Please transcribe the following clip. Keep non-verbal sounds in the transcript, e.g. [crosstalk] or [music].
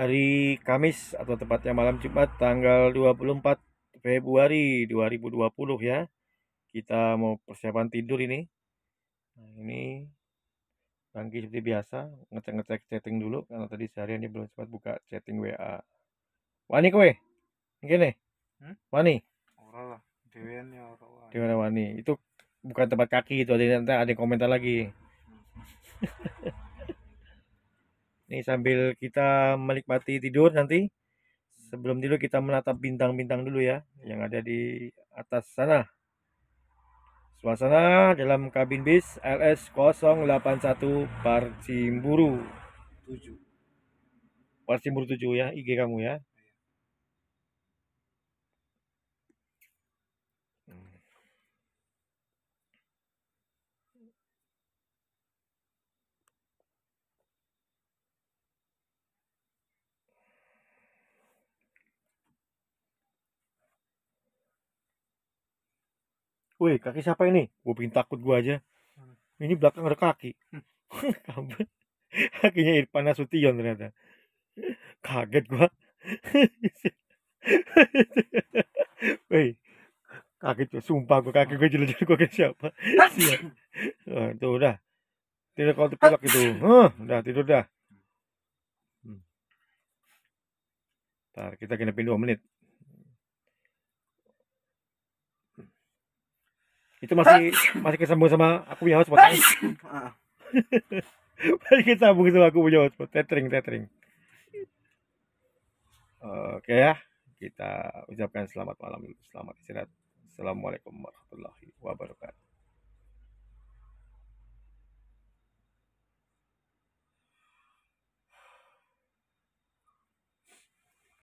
hari Kamis atau tepatnya malam Jumat tanggal 24 Februari 2020 ya. Kita mau persiapan tidur ini. Nah, ini bangki seperti biasa, ngecek-ngecek chatting dulu karena tadi seharian ini belum sempat buka chatting WA. Wani kowe? gini Hmm? Wani. orang lah, Dewi ini orang wani. Itu bukan tempat kaki itu ada nanti ada komentar lagi. sambil kita menikmati tidur nanti sebelum tidur kita menatap bintang-bintang dulu ya yang ada di atas sana suasana dalam kabin bis LS 081 Parcimburu 7 Parcimburu 7 ya IG kamu ya woi kaki siapa ini gue bikin takut gue aja hmm. ini belakang ada kaki hmm. [laughs] kakinya Irfan Nasution ternyata kaget gue [laughs] woi kaki tuh. sumpah gue kaki gue jelek-jelek gue ke siapa nah, [laughs] itu udah tidak kalau dipilak itu huh, udah tidur dah hmm. Ntar kita kena pindah 2 menit itu masih [laughs] masih kesambung sama aku punya hotspot [laughs] [laughs] masih kesambung sama aku punya hotspot tethering tethering oke ya kita ucapkan selamat malam selamat istirahat assalamualaikum warahmatullahi wabarakatuh